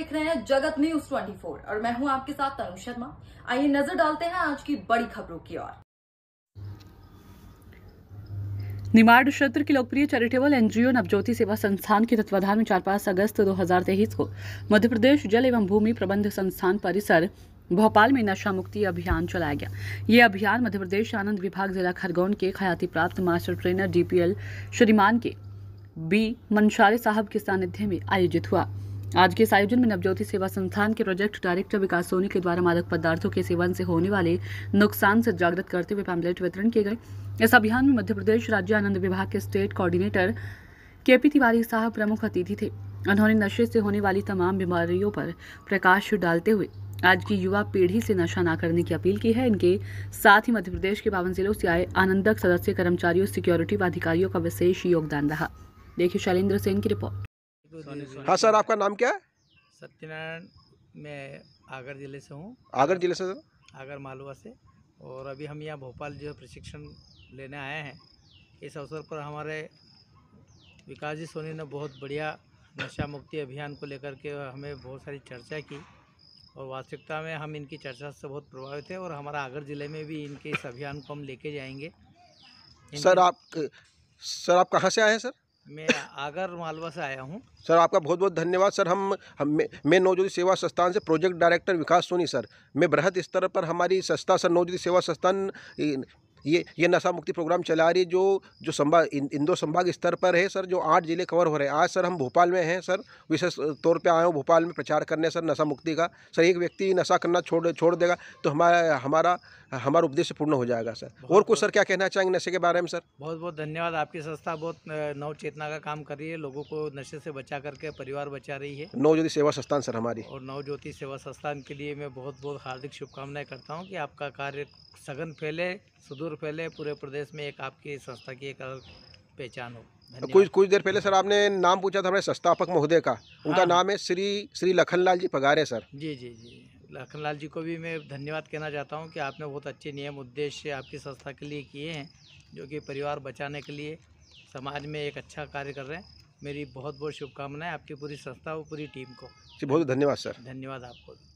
देख रहे हैं जगत न्यूज 24 और मैं हूं आपके साथ तनु शर्मा आइए नजर डालते हैं आज की बड़ी खबरों की ओर निमाड़ क्षेत्र की लोकप्रिय चैरिटेबल एनजीओ नवज्योति सेवा संस्थान के तत्वाधान में चार पांच अगस्त 2023 को मध्य प्रदेश जल एवं भूमि प्रबंध संस्थान परिसर भोपाल में नशा मुक्ति अभियान चलाया गया ये अभियान मध्य प्रदेश आनंद विभाग जिला खरगोन के ख्याति प्राप्त मास्टर ट्रेनर डीपीएल श्रीमान के बी मंशारे साहब के सानिध्य में आयोजित हुआ आज के इस आयोजन में नवज्योति सेवा संस्थान के प्रोजेक्ट डायरेक्टर विकास सोनी के द्वारा मादक पदार्थों के सेवन से होने वाले नुकसान से जागृत करते हुए पैम्पलेट वितरण किए गए इस अभियान में मध्य प्रदेश राज्य आनंद विभाग के state coordinator K P Tiwari साहब प्रमुख अतिथि थे उन्होंने नशे से होने वाली तमाम बीमारियों पर प्रकाश डालते हुए आज की युवा पीढ़ी से नशा ना करने की अपील की है इनके साथ ही मध्य प्रदेश के बावन जिलों से आए आनंदक सदस्य कर्मचारियों सिक्योरिटी व अधिकारियों का विशेष योगदान रहा देखिए शैलेंद्र सेन की रिपोर्ट हाँ सर आपका नाम क्या है सत्यनारायण मैं आगर जिले से हूँ आगर जिले से आगर मालवा से और अभी हम यहाँ भोपाल जो प्रशिक्षण लेने आए हैं इस अवसर पर हमारे विकास जी सोनी ने बहुत बढ़िया नशा मुक्ति अभियान को लेकर के हमें बहुत सारी चर्चा की और वास्तविकता में हम इनकी चर्चा से बहुत प्रभावित हैं और हमारा आगर ज़िले में भी इनके इस अभियान को हम लेके जाएंगे सर आप सर आप कहाँ से आए हैं सर मैं आगर मालवा से आया हूँ सर आपका बहुत बहुत धन्यवाद सर हम, हम मैं नवज्योति सेवा संस्थान से project director Vikas Soni sir मैं बृहद स्तर पर हमारी संस्था सर नवज्योति सेवा संस्थान ये ये नशा मुक्ति प्रोग्राम चला रही है जो जो संभाग इंदौर संभाग स्तर पर है सर जो आठ ज़िले कवर हो रहे हैं आज सर हम भोपाल में हैं सर विशेष तौर पे आए हूँ भोपाल में प्रचार करने सर नशा मुक्ति का सर एक व्यक्ति नशा करना छोड़ छोड़ देगा तो हमारा हमारा हमारा उद्देश्य पूर्ण हो जाएगा सर और कुछ सर क्या कहना चाहेंगे नशे के बारे में सर बहुत बहुत धन्यवाद आपकी संस्था बहुत नव चेतना का काम कर रही है लोगों को नशे से बचा करके परिवार बचा रही है नवज्योति सेवा संस्थान सर हमारी और नवज्योति सेवा संस्थान के लिए मैं बहुत बहुत हार्दिक शुभकामनाएं करता हूँ कि आपका कार्य सघन फैले सुदूर दूर फैले पूरे प्रदेश में एक आपकी संस्था की एक अलग पहचान हो कुछ कुछ देर पहले सर आपने नाम पूछा था हमारे संस्थापक महोदय का उनका हाँ। नाम है श्री श्री लखनलाल जी पगारे सर जी जी जी लखनलाल जी को भी मैं धन्यवाद कहना चाहता हूँ कि आपने बहुत अच्छे नियम उद्देश्य आपकी संस्था के लिए किए हैं जो कि परिवार बचाने के लिए समाज में एक अच्छा कार्य कर रहे हैं मेरी बहुत बहुत शुभकामनाएं आपकी पूरी संस्था और पूरी टीम को जी बहुत धन्यवाद सर धन्यवाद आपको